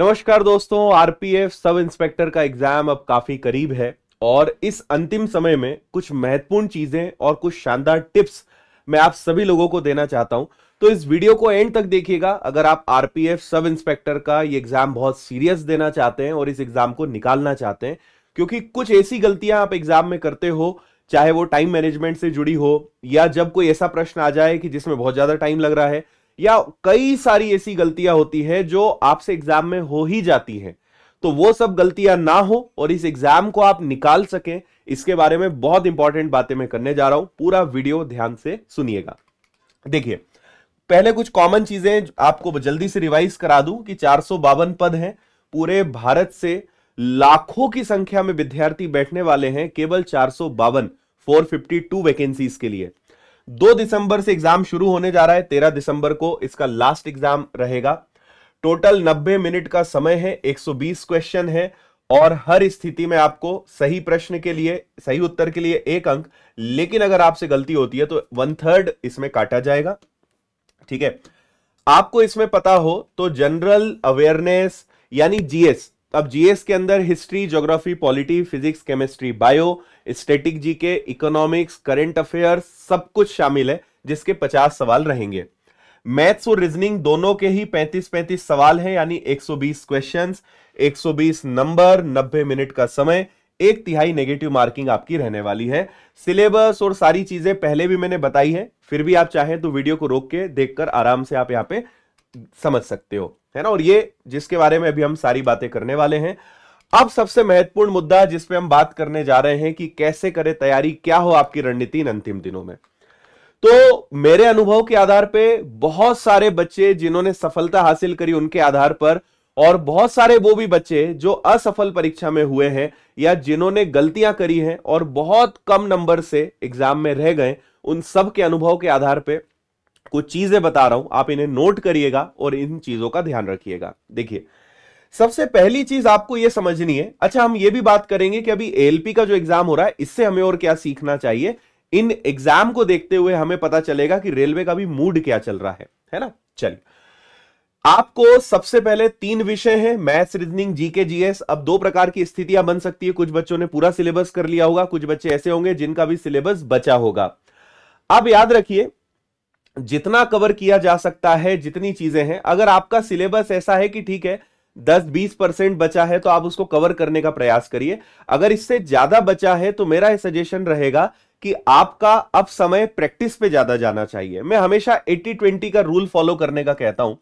नमस्कार दोस्तों RPF sub inspector का एग्जाम अब काफी करीब है और इस अंतिम समय में कुछ महत्वपूर्ण चीजें और कुछ शानदार टिप्स मैं आप सभी लोगों को देना चाहता हूं तो इस वीडियो को एंड तक देखिएगा अगर आप आरपीएफ सब इंस्पेक्टर का ये एग्जाम बहुत सीरियस देना चाहते हैं और इस एग्जाम को निकालना चाहते हैं क्योंकि कुछ ऐसी गलतियां आप एग्जाम में करते हो चाहे वो टाइम मैनेजमेंट से जुड़ी हो या जब कोई ऐसा प्रश्न आ जाए कि जिसमें बहुत ज्यादा टाइम लग रहा है या कई सारी ऐसी गलतियां होती है जो आपसे एग्जाम में हो ही जाती है तो वो सब गलतियां ना हो और इस एग्जाम को आप निकाल सके इसके बारे में बहुत इंपॉर्टेंट बातें मैं करने जा रहा हूं पूरा वीडियो ध्यान से सुनिएगा देखिए पहले कुछ कॉमन चीजें आपको जल्दी से रिवाइज करा दूं कि चार पद हैं पूरे भारत से लाखों की संख्या में विद्यार्थी बैठने वाले हैं केवल चार सौ बावन फोर फिफ्टी टू वैकेंसीज के लिए दो दिसंबर से एग्जाम शुरू होने जा रहा है तेरह दिसंबर को इसका लास्ट एग्जाम रहेगा टोटल नब्बे मिनट का समय है बीस क्वेश्चन है और हर स्थिति में आपको सही प्रश्न के लिए सही उत्तर के लिए एक अंक लेकिन अगर आपसे गलती होती है तो वन थर्ड इसमें काटा जाएगा ठीक है आपको इसमें पता हो तो जनरल अवेयरनेस यानी जीएस अब जीएस के अंदर history geography polity physics chemistry bio static GK economics current affairs सब कुछ शामिल है जिसके 50 सवाल रहेंगे मैथ्स और रीजनिंग दोनों के ही 35-35 सवाल हैं यानी 120 क्वेश्चंस 120 नंबर 90 मिनट का समय एक तिहाई नेगेटिव मार्किंग आपकी रहने वाली है सिलेबस और सारी चीजें पहले भी मैंने बताई है फिर भी आप चाहें तो वीडियो को रोक के देखकर आराम से आप यहाँ पे समझ सकते हो है ना और ये जिसके बारे में अभी हम सारी बातें करने वाले हैं अब सबसे महत्वपूर्ण मुद्दा जिसपे हम बात करने जा रहे हैं कि कैसे करें तैयारी क्या हो आपकी रणनीति इन अंतिम दिनों में तो मेरे अनुभव के आधार पे बहुत सारे बच्चे जिन्होंने सफलता हासिल करी उनके आधार पर और बहुत सारे वो भी बच्चे जो असफल परीक्षा में हुए हैं या जिन्होंने गलतियां करी हैं और बहुत कम नंबर से एग्जाम में रह गए उन सब के अनुभव के आधार पर कुछ चीजें बता रहा हूं आप इन्हें नोट करिएगा और इन चीजों का ध्यान रखिएगा देखिए सबसे पहली चीज आपको यह समझनी है अच्छा हम यह भी बात करेंगे कि अभी एलपी का जो एग्जाम हो रहा है इससे हमें और क्या सीखना चाहिए इन एग्जाम को देखते हुए हमें पता चलेगा कि रेलवे का भी मूड क्या चल रहा है है ना चल आपको सबसे पहले तीन विषय हैं मैथ्स रीजनिंग जीके जीएस अब दो प्रकार की स्थितियां बन सकती है कुछ बच्चों ने पूरा सिलेबस कर लिया होगा कुछ बच्चे ऐसे होंगे जिनका भी सिलेबस बचा होगा अब याद रखिए जितना कवर किया जा सकता है जितनी चीजें हैं अगर आपका सिलेबस ऐसा है कि ठीक है दस बीस परसेंट बचा है तो आप उसको कवर करने का प्रयास करिए अगर इससे ज्यादा बचा है तो मेरा सजेशन रहेगा कि आपका अब समय प्रैक्टिस पे ज्यादा जाना चाहिए मैं हमेशा 80-20 का रूल फॉलो करने का कहता हूं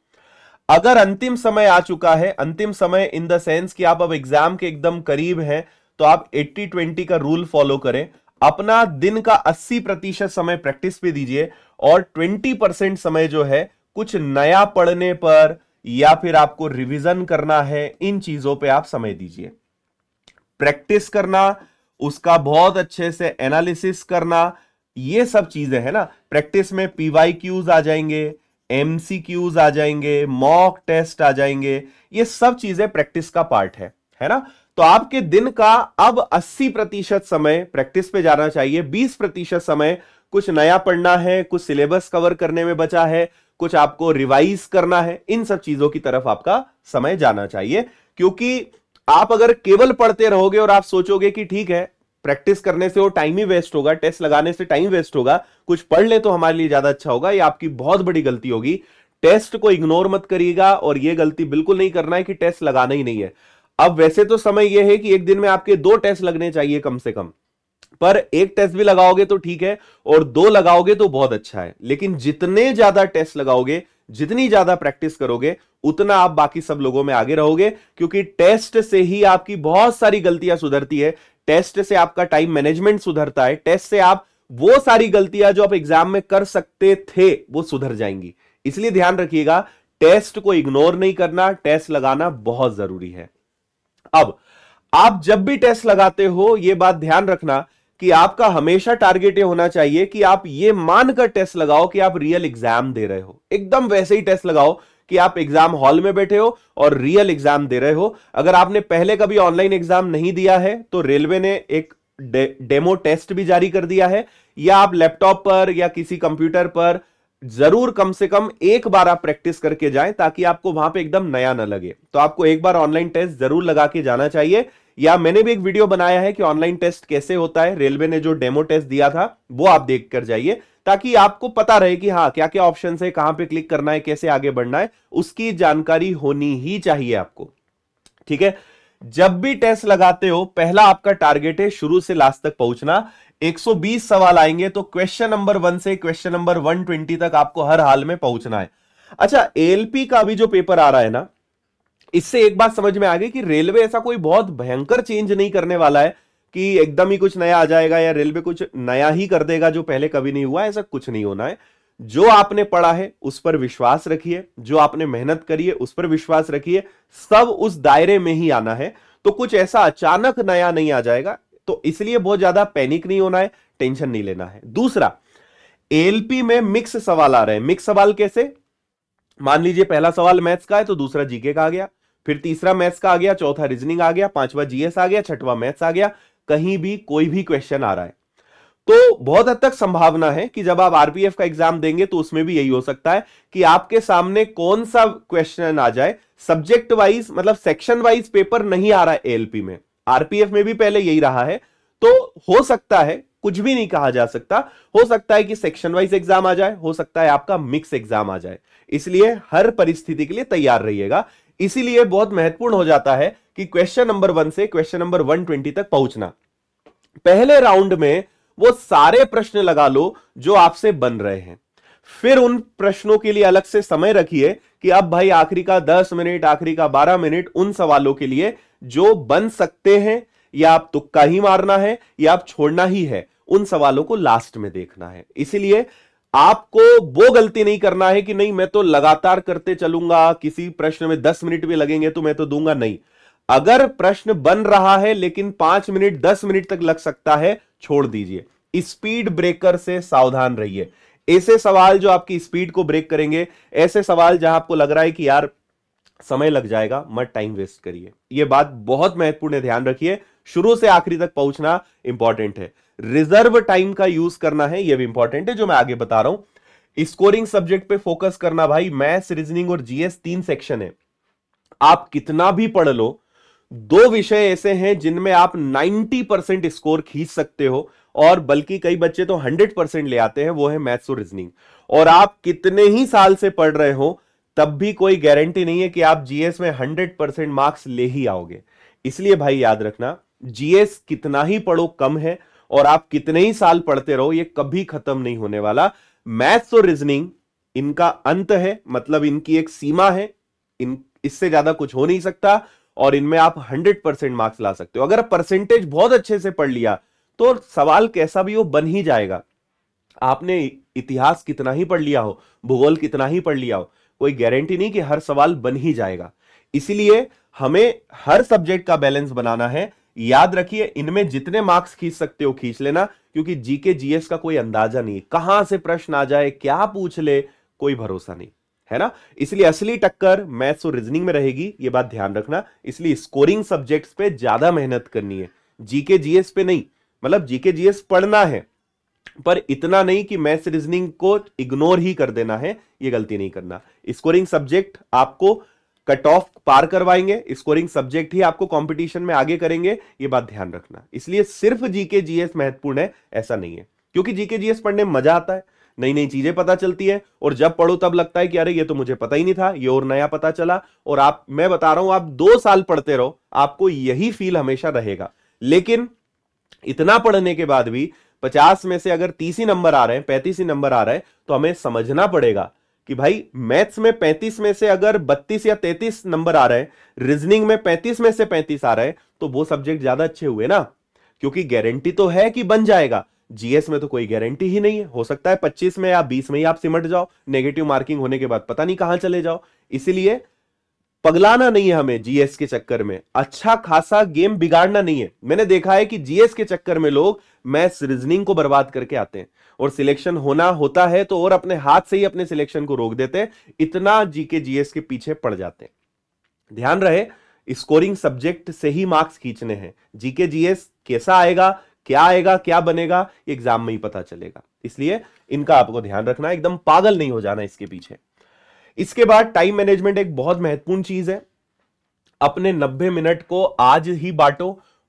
अगर अंतिम समय आ चुका है अंतिम समय इन द सेंस कि आप अब एग्जाम के एकदम करीब हैं तो आप 80-20 का रूल फॉलो करें अपना दिन का 80 प्रतिशत समय प्रैक्टिस पे दीजिए और 20 परसेंट समय जो है कुछ नया पढ़ने पर या फिर आपको रिवीजन करना है इन चीजों पे आप समय दीजिए प्रैक्टिस करना उसका बहुत अच्छे से एनालिसिस करना ये सब चीजें है ना प्रैक्टिस में पीवाई क्यूज आ जाएंगे एमसीक्यूज आ जाएंगे मॉक टेस्ट आ जाएंगे ये सब चीजें प्रैक्टिस का पार्ट है है ना तो आपके दिन का अब 80 प्रतिशत समय प्रैक्टिस पे जाना चाहिए 20 प्रतिशत समय कुछ नया पढ़ना है कुछ सिलेबस कवर करने में बचा है कुछ आपको रिवाइज करना है इन सब चीजों की तरफ आपका समय जाना चाहिए क्योंकि आप अगर केवल पढ़ते रहोगे और आप सोचोगे कि ठीक है प्रैक्टिस करने से वो टाइम ही वेस्ट होगा टेस्ट लगाने से टाइम वेस्ट होगा कुछ पढ़ ले तो हमारे लिए ज्यादा अच्छा होगा ये आपकी बहुत बड़ी गलती होगी टेस्ट को इग्नोर मत करिएगा और ये गलती बिल्कुल नहीं करना है कि टेस्ट लगाना ही नहीं है अब वैसे तो समय यह है कि एक दिन में आपके दो टेस्ट लगने चाहिए कम से कम पर एक टेस्ट भी लगाओगे तो ठीक है और दो लगाओगे तो बहुत अच्छा है लेकिन जितने ज्यादा टेस्ट लगाओगे जितनी ज्यादा प्रैक्टिस करोगे उतना आप बाकी सब लोगों में आगे रहोगे क्योंकि टेस्ट से ही आपकी बहुत सारी गलतियां सुधरती है टेस्ट से आपका टाइम मैनेजमेंट सुधरता है टेस्ट से आप वो सारी गलतियां जो आप एग्जाम में कर सकते थे वो सुधर जाएंगी इसलिए ध्यान रखिएगा टेस्ट को इग्नोर नहीं करना टेस्ट लगाना बहुत जरूरी है अब आप जब भी टेस्ट लगाते हो यह बात ध्यान रखना कि आपका हमेशा टारगेट ये होना चाहिए कि आप ये मानकर टेस्ट लगाओ कि आप रियल एग्जाम दे रहे हो एकदम वैसे ही टेस्ट लगाओ कि आप एग्जाम हॉल में बैठे हो और रियल एग्जाम दे रहे हो अगर आपने पहले कभी ऑनलाइन एग्जाम नहीं दिया है तो रेलवे ने एक डे, डेमो टेस्ट भी जारी कर दिया है या आप लैपटॉप पर या किसी कंप्यूटर पर जरूर कम से कम एक बार आप प्रैक्टिस करके जाएं ताकि आपको वहां पे एकदम नया ना लगे तो आपको एक बार ऑनलाइन टेस्ट जरूर लगा के जाना चाहिए या मैंने भी एक वीडियो बनाया है कि ऑनलाइन टेस्ट कैसे होता है रेलवे ने जो डेमो टेस्ट दिया था वो आप देख कर जाइए ताकि आपको पता रहे कि हाँ क्या क्या ऑप्शन है कहां पर क्लिक करना है कैसे आगे बढ़ना है उसकी जानकारी होनी ही चाहिए आपको ठीक है जब भी टेस्ट लगाते हो पहला आपका टारगेट है शुरू से लास्ट तक पहुंचना 120 सवाल आएंगे तो क्वेश्चन नंबर वन से क्वेश्चन नंबर 120 तक आपको हर हाल में पहुंचना है अच्छा एलपी का भी जो पेपर आ रहा है ना इससे एक बात समझ में आ गई कि रेलवे ऐसा कोई बहुत भयंकर चेंज नहीं करने वाला है कि एकदम ही कुछ नया आ जाएगा या रेलवे कुछ नया ही कर देगा जो पहले कभी नहीं हुआ ऐसा कुछ नहीं होना है जो आपने पढ़ा है उस पर विश्वास रखिए जो आपने मेहनत करी है उस पर विश्वास रखिए सब उस दायरे में ही आना है तो कुछ ऐसा अचानक नया नहीं आ जाएगा तो इसलिए बहुत ज्यादा पैनिक नहीं होना है टेंशन नहीं लेना है दूसरा एलपी में मिक्स सवाल आ रहे हैं मिक्स सवाल कैसे मान लीजिए पहला सवाल मैथ्स का है तो दूसरा जीके का आ गया फिर तीसरा मैथ्स का आ गया चौथा रीजनिंग आ गया पांचवा जीएस आ गया छठवा मैथ्स आ गया कहीं भी कोई भी क्वेश्चन आ रहा है तो बहुत हद तक संभावना है कि जब आप आरपीएफ का एग्जाम देंगे तो उसमें भी यही हो सकता है कि आपके सामने कौन सा क्वेश्चन आ जाए सब्जेक्ट वाइज मतलब सेक्शन वाइज पेपर नहीं आ रहा है में आरपीएफ में भी पहले यही रहा है तो हो सकता है कुछ भी नहीं कहा जा सकता हो सकता है कि सेक्शन वाइज एग्जाम आ जाए हो सकता है आपका मिक्स एग्जाम आ जाए इसलिए हर परिस्थिति के लिए तैयार रहिएगा इसीलिए बहुत महत्वपूर्ण हो जाता है कि क्वेश्चन नंबर वन से क्वेश्चन नंबर वन तक पहुंचना पहले राउंड में वो सारे प्रश्न लगा लो जो आपसे बन रहे हैं फिर उन प्रश्नों के लिए अलग से समय रखिए कि अब भाई आखिरी का दस मिनट आखिरी का बारह मिनट उन सवालों के लिए जो बन सकते हैं या आप तुक्का ही मारना है या आप छोड़ना ही है उन सवालों को लास्ट में देखना है इसीलिए आपको वो गलती नहीं करना है कि नहीं मैं तो लगातार करते चलूंगा किसी प्रश्न में दस मिनट भी लगेंगे तो मैं तो दूंगा नहीं अगर प्रश्न बन रहा है लेकिन पांच मिनट दस मिनट तक लग सकता है छोड़ दीजिए स्पीड ब्रेकर से सावधान रहिए ऐसे सवाल जो आपकी स्पीड को ब्रेक करेंगे ऐसे सवाल जहां आपको लग रहा है कि यार समय लग जाएगा मत टाइम वेस्ट करिए यह बात बहुत महत्वपूर्ण है ध्यान रखिए शुरू से आखिरी तक पहुंचना इंपॉर्टेंट है रिजर्व टाइम का यूज करना है यह भी इंपॉर्टेंट है जो मैं आगे बता रहा हूं स्कोरिंग सब्जेक्ट पे फोकस करना भाई मैथ्स रीजनिंग और जीएस तीन सेक्शन है आप कितना भी पढ़ लो दो विषय ऐसे हैं जिनमें आप 90 परसेंट स्कोर खींच सकते हो और बल्कि कई बच्चे तो 100 परसेंट ले आते हैं वो है मैथ्स और रीजनिंग और आप कितने ही साल से पढ़ रहे हो तब भी कोई गारंटी नहीं है कि आप जीएस में 100 परसेंट मार्क्स ले ही आओगे इसलिए भाई याद रखना जीएस कितना ही पढ़ो कम है और आप कितने ही साल पढ़ते रहो ये कभी खत्म नहीं होने वाला मैथ्स और रीजनिंग इनका अंत है मतलब इनकी एक सीमा है इन इससे ज्यादा कुछ हो नहीं सकता और इनमें आप 100 परसेंट मार्क्स ला सकते हो अगर परसेंटेज बहुत अच्छे से पढ़ लिया तो सवाल कैसा भी हो बन ही जाएगा आपने इतिहास कितना ही पढ़ लिया हो भूगोल कितना ही पढ़ लिया हो कोई गारंटी नहीं कि हर सवाल बन ही जाएगा इसलिए हमें हर सब्जेक्ट का बैलेंस बनाना है याद रखिए इनमें जितने मार्क्स खींच सकते हो खींच लेना क्योंकि जीके जीएस का कोई अंदाजा नहीं कहां से प्रश्न आ जाए क्या पूछ ले कोई भरोसा नहीं है ना इसलिए असली टक्कर मैथ्स और रीजनिंग में रहेगी ये बात ध्यान रखना इसलिए स्कोरिंग सब्जेक्ट्स पे ज्यादा मेहनत करनी है जीके जीएस पे नहीं मतलब जीके जीएस पढ़ना है पर इतना नहीं कि मैथ्स रीजनिंग को इग्नोर ही कर देना है ये गलती नहीं करना स्कोरिंग सब्जेक्ट आपको कट ऑफ पार करवाएंगे स्कोरिंग सब्जेक्ट ही आपको कंपटीशन में आगे करेंगे ये बात ध्यान रखना इसलिए सिर्फ जीके जीएस महत्वपूर्ण है ऐसा नहीं है क्योंकि जीके जीएस पढ़ने में मजा आता है नई नई चीजें पता चलती है और जब पढ़ो तब लगता है कि अरे ये तो मुझे पता ही नहीं था ये और नया पता चला और आप मैं बता रहा हूं आप दो साल पढ़ते रहो आपको यही फील हमेशा रहेगा लेकिन इतना पढ़ने के बाद भी पचास में से अगर तीस ही नंबर आ रहे हैं पैंतीस ही नंबर आ रहे हैं तो हमें समझना पड़ेगा कि भाई मैथ्स में पैंतीस में से अगर बत्तीस या तैतीस नंबर आ रहे हैं रीजनिंग में पैंतीस में से पैंतीस आ रहे हैं तो वो सब्जेक्ट ज्यादा अच्छे हुए ना क्योंकि गारंटी तो है कि बन जाएगा जीएस में तो कोई गारंटी ही नहीं है हो सकता है 25 में या 20 में ही आप सिमट जाओ नेगेटिव मार्किंग होने के बाद पता नहीं कहां चले जाओ इसीलिए पगलाना नहीं है हमें जीएस के चक्कर में अच्छा खासा गेम बिगाड़ना नहीं है मैंने देखा है कि जीएस के चक्कर में लोग मैथ रीजनिंग को बर्बाद करके आते हैं और सिलेक्शन होना होता है तो और अपने हाथ से ही अपने सिलेक्शन को रोक देते हैं इतना जी जीएस के पीछे पड़ जाते हैं ध्यान रहे स्कोरिंग सब्जेक्ट से ही मार्क्स खींचने हैं जीके जीएस कैसा आएगा क्या आएगा क्या बनेगा एग्जाम में ही पता चलेगा इसलिए इनका आपको ध्यान रखना एकदम पागल नहीं हो जाना इसके पीछे इसके बाद टाइम मैनेजमेंट एक बहुत महत्वपूर्ण चीज है अपने 90 मिनट को आज ही बांटो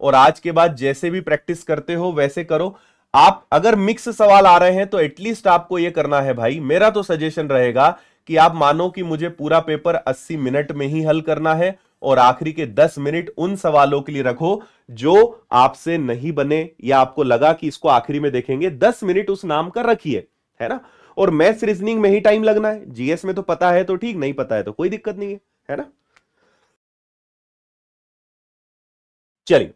और आज के बाद जैसे भी प्रैक्टिस करते हो वैसे करो आप अगर मिक्स सवाल आ रहे हैं तो एटलीस्ट आपको यह करना है भाई मेरा तो सजेशन रहेगा कि आप मानो कि मुझे पूरा पेपर 80 मिनट में ही हल करना है और आखिरी के दस मिनट उन सवालों के लिए रखो जो आपसे नहीं बने या आपको लगा कि इसको आखिरी में देखेंगे दस मिनट उस नाम का रखिए है ना और मैथ्स रीजनिंग में ही टाइम लगना है जीएस में तो पता है तो ठीक नहीं पता है तो कोई दिक्कत नहीं है है ना चलिए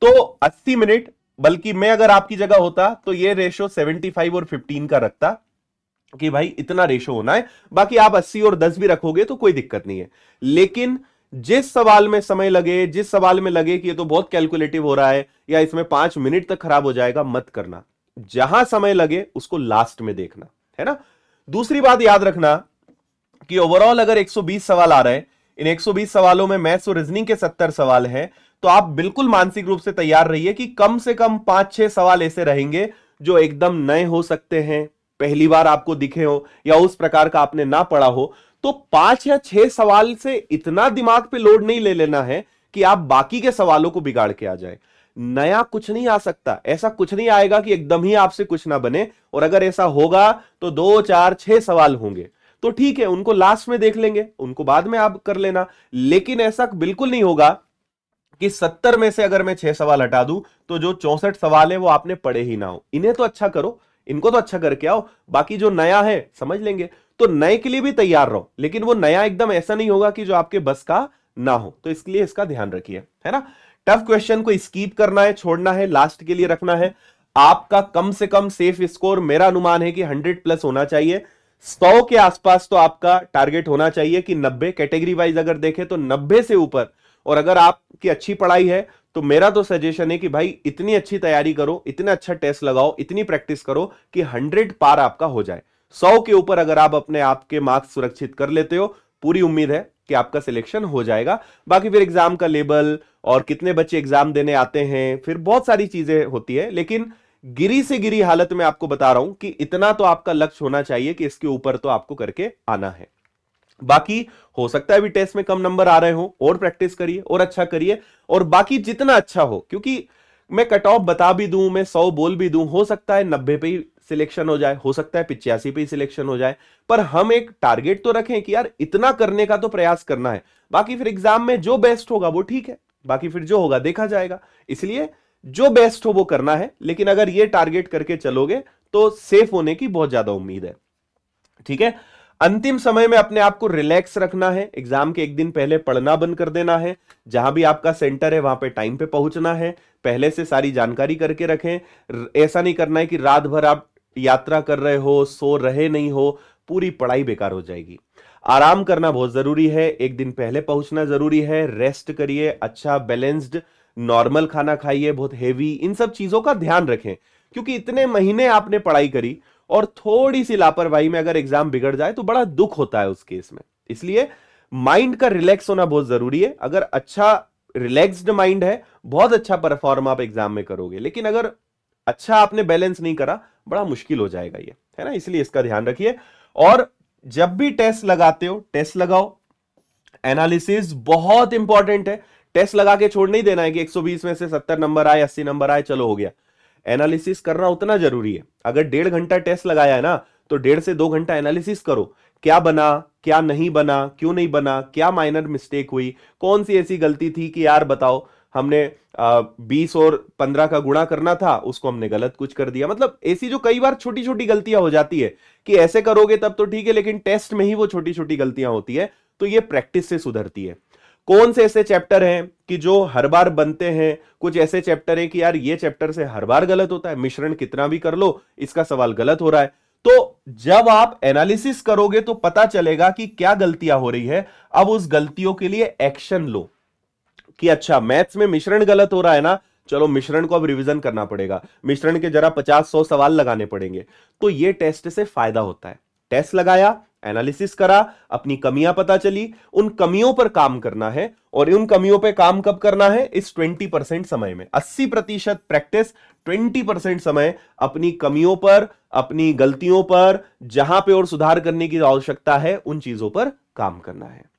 तो 80 मिनट बल्कि मैं अगर आपकी जगह होता तो ये रेशो 75 और 15 का रखता कि भाई इतना रेशो होना है बाकी आप 80 और 10 भी रखोगे तो कोई दिक्कत नहीं है लेकिन जिस सवाल में समय लगे जिस सवाल में लगे कि ये तो बहुत कैलकुलेटिव हो रहा है या इसमें पांच मिनट तक खराब हो जाएगा मत करना जहां समय लगे उसको लास्ट में देखना है ना दूसरी बात याद रखना कि ओवरऑल अगर 120 सवाल आ रहे हैं इन 120 सवालों में मैथ्स और रीजनिंग के 70 सवाल हैं तो आप बिल्कुल मानसिक रूप से तैयार रहिए कि कम से कम पांच छह सवाल ऐसे रहेंगे जो एकदम नए हो सकते हैं पहली बार आपको दिखे हो या उस प्रकार का आपने ना पढ़ा हो तो पांच या छह सवाल से इतना दिमाग पे लोड नहीं ले लेना है कि आप बाकी के सवालों को बिगाड़ के आ जाए नया कुछ नहीं आ सकता ऐसा कुछ नहीं आएगा कि एकदम ही आपसे कुछ ना बने और अगर ऐसा होगा तो दो चार छह सवाल होंगे तो ठीक है उनको लास्ट में देख लेंगे उनको बाद में आप कर लेना लेकिन ऐसा बिल्कुल नहीं होगा कि सत्तर में से अगर मैं छह सवाल हटा दूं तो जो चौसठ सवाल है वो आपने पढ़े ही ना हो इन्हें तो अच्छा करो इनको तो अच्छा करके आओ बाकी जो नया है समझ लेंगे तो नए के लिए भी तैयार रहो लेकिन वो नया एकदम ऐसा नहीं होगा कि जो आपके बस का ना हो तो इसके लिए इसका ध्यान रखिए है ना टफ क्वेश्चन को स्कीप करना है छोड़ना है लास्ट के लिए रखना है आपका कम से कम सेफ स्कोर मेरा अनुमान है कि हंड्रेड प्लस होना चाहिए सौ के आसपास तो आपका टारगेट होना चाहिए कि नब्बे कैटेगरी वाइज अगर देखें तो नब्बे से ऊपर और अगर आपकी अच्छी पढ़ाई है तो मेरा तो सजेशन है कि भाई इतनी अच्छी तैयारी करो इतना अच्छा टेस्ट लगाओ इतनी प्रैक्टिस करो कि हंड्रेड पार आपका हो जाए सौ के ऊपर अगर आप अपने आपके मार्क्स सुरक्षित कर लेते हो पूरी उम्मीद है कि आपका सिलेक्शन हो जाएगा बाकी फिर एग्जाम का लेबल और कितने बच्चे एग्जाम देने आते हैं फिर बहुत सारी चीजें होती है लेकिन गिरी से गिरी हालत में आपको बता रहा हूं कि इतना तो आपका लक्ष्य होना चाहिए कि इसके ऊपर तो आपको करके आना है बाकी हो सकता है अभी टेस्ट में कम नंबर आ रहे हो और प्रैक्टिस करिए और अच्छा करिए और बाकी जितना अच्छा हो क्योंकि मैं कट ऑफ बता भी दूं मैं सौ बोल भी दूं हो सकता है नब्बे पे ही सिलेक्शन हो जाए हो सकता है पिचासी पे ही सिलेक्शन हो जाए पर हम एक टारगेट तो रखें कि यार इतना करने का तो प्रयास करना है बाकी फिर एग्जाम में जो बेस्ट होगा वो ठीक है बाकी फिर जो होगा देखा जाएगा इसलिए जो बेस्ट हो वो करना है लेकिन अगर ये टारगेट करके चलोगे तो सेफ होने की बहुत ज्यादा उम्मीद है ठीक है अंतिम समय में अपने आप को रिलैक्स रखना है एग्जाम के एक दिन पहले पढ़ना बंद कर देना है जहां भी आपका सेंटर है वहां पे टाइम पे पहुंचना है पहले से सारी जानकारी करके रखें ऐसा नहीं करना है कि रात भर आप यात्रा कर रहे हो सो रहे नहीं हो पूरी पढ़ाई बेकार हो जाएगी आराम करना बहुत जरूरी है एक दिन पहले पहुंचना जरूरी है रेस्ट करिए अच्छा बैलेंस्ड नॉर्मल खाना खाइए बहुत हेवी इन सब चीजों का ध्यान रखें क्योंकि इतने महीने आपने पढ़ाई करी और थोड़ी सी लापरवाही में अगर एग्जाम बिगड़ जाए तो बड़ा दुख होता है उस केस में इसलिए माइंड का रिलैक्स होना बहुत जरूरी है अगर अच्छा रिलैक्स्ड माइंड है बहुत अच्छा परफॉर्म आप एग्जाम में करोगे लेकिन अगर अच्छा आपने बैलेंस नहीं करा बड़ा मुश्किल हो जाएगा ये है ना इसलिए इसका ध्यान रखिए और जब भी टेस्ट लगाते हो टेस्ट लगाओ एनालिसिस बहुत इंपॉर्टेंट है टेस्ट लगा के छोड़ नहीं देना है कि 120 में से 70 नंबर आए 80 नंबर आए चलो हो गया एनालिसिस करना उतना जरूरी है अगर डेढ़ घंटा टेस्ट लगाया है ना तो डेढ़ से दो घंटा एनालिसिस करो क्या बना क्या नहीं बना क्यों नहीं बना क्या माइनर मिस्टेक हुई कौन सी ऐसी गलती थी कि यार बताओ हमने बीस और पंद्रह का गुणा करना था उसको हमने गलत कुछ कर दिया मतलब ऐसी जो कई बार छोटी छोटी गलतियां हो जाती है कि ऐसे करोगे तब तो ठीक है लेकिन टेस्ट में ही वो छोटी छोटी गलतियां होती है तो ये प्रैक्टिस से सुधरती है कौन से ऐसे चैप्टर हैं कि जो हर बार बनते हैं कुछ ऐसे चैप्टर हैं कि यार ये चैप्टर से हर बार गलत होता है मिश्रण कितना भी कर लो इसका सवाल गलत हो रहा है तो जब आप एनालिसिस करोगे तो पता चलेगा कि क्या गलतियां हो रही है अब उस गलतियों के लिए एक्शन लो कि अच्छा मैथ्स में मिश्रण गलत हो रहा है ना चलो मिश्रण को अब रिवीजन करना पड़ेगा मिश्रण के जरा पचास सौ सवाल लगाने पड़ेंगे तो ये टेस्ट से फायदा होता है टेस्ट लगाया एनालिसिस करा अपनी कमियां पता चली उन कमियों पर काम करना है और उन कमियों पर काम कब करना है इस 20 परसेंट समय में 80 प्रतिशत प्रैक्टिस 20 परसेंट समय अपनी कमियों पर अपनी गलतियों पर जहां पे और सुधार करने की आवश्यकता है उन चीजों पर काम करना है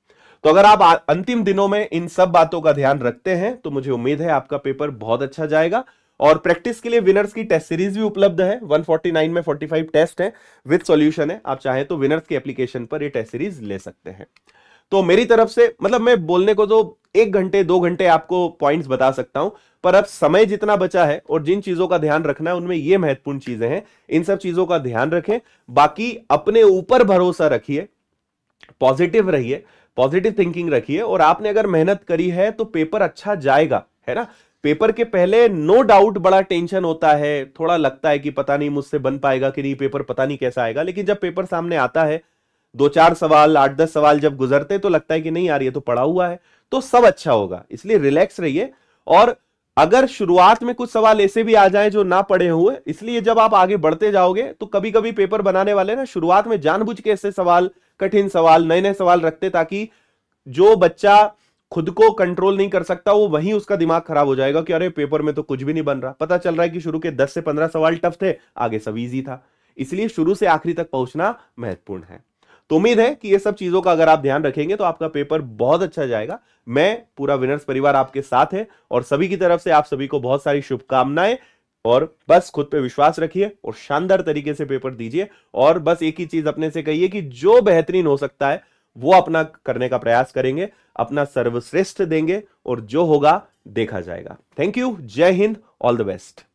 तो अगर आप अंतिम दिनों में इन सब बातों का ध्यान रखते हैं तो मुझे उम्मीद है आपका पेपर बहुत अच्छा जाएगा और प्रैक्टिस के लिए विनर्स की टेस्ट सीरीज भी उपलब्ध है 149 में 45 टेस्ट है विद सॉल्यूशन है आप चाहें तो विनर्स के एप्लीकेशन पर ये टेस्ट सीरीज ले सकते हैं तो मेरी तरफ से मतलब मैं बोलने को तो एक घंटे दो घंटे आपको पॉइंट्स बता सकता हूं पर अब समय जितना बचा है और जिन चीजों का ध्यान रखना है उनमें ये महत्वपूर्ण चीजें हैं इन सब चीजों का ध्यान रखें बाकी अपने ऊपर भरोसा रखिए पॉजिटिव रहिए पॉजिटिव थिंकिंग रखिए और आपने अगर मेहनत करी है तो पेपर अच्छा जाएगा है ना पेपर के पहले नो डाउट बड़ा टेंशन होता है थोड़ा लगता है कि पता नहीं मुझसे बन पाएगा कि नहीं पेपर पता नहीं कैसा आएगा लेकिन जब पेपर सामने आता है दो चार सवाल आठ दस सवाल जब गुजरते तो लगता है कि नहीं यार ये तो पड़ा हुआ है तो सब अच्छा होगा इसलिए रिलैक्स रहिए और अगर शुरुआत में कुछ सवाल ऐसे भी आ जाए जो ना पड़े हुए इसलिए जब आप आगे बढ़ते जाओगे तो कभी कभी पेपर बनाने वाले ना शुरुआत में जानबूझ के ऐसे सवाल कठिन सवाल नए नए सवाल रखते ताकि जो बच्चा खुद को कंट्रोल नहीं कर सकता वो वहीं उसका दिमाग खराब हो जाएगा कि अरे पेपर में तो कुछ भी नहीं बन रहा पता चल रहा है कि शुरू के 10 से 15 सवाल टफ थे आगे सब इजी था इसलिए शुरू से आखिरी तक पहुंचना महत्वपूर्ण है तो उम्मीद है कि ये सब चीजों का अगर आप ध्यान रखेंगे तो आपका पेपर बहुत अच्छा जाएगा मैं पूरा विनर्स परिवार आपके साथ है और सभी की तरफ से आप सभी को बहुत सारी शुभकामनाएं और बस खुद पे विश्वास रखिए और शानदार तरीके से पेपर दीजिए और बस एक ही चीज अपने से कहिए कि जो बेहतरीन हो सकता है वो अपना करने का प्रयास करेंगे अपना सर्वश्रेष्ठ देंगे और जो होगा देखा जाएगा थैंक यू जय हिंद ऑल द बेस्ट